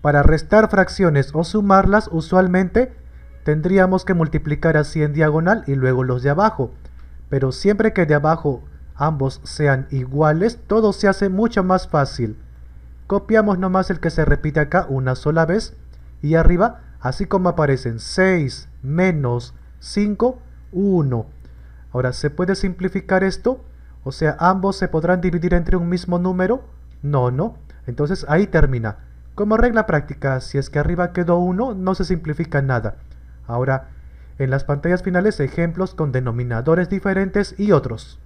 Para restar fracciones o sumarlas, usualmente tendríamos que multiplicar así en diagonal y luego los de abajo. Pero siempre que de abajo ambos sean iguales, todo se hace mucho más fácil. Copiamos nomás el que se repite acá una sola vez y arriba, así como aparecen 6 menos 5, 1. Ahora, ¿se puede simplificar esto? O sea, ¿ambos se podrán dividir entre un mismo número? No, no. Entonces ahí termina. Como regla práctica, si es que arriba quedó uno, no se simplifica nada. Ahora, en las pantallas finales ejemplos con denominadores diferentes y otros.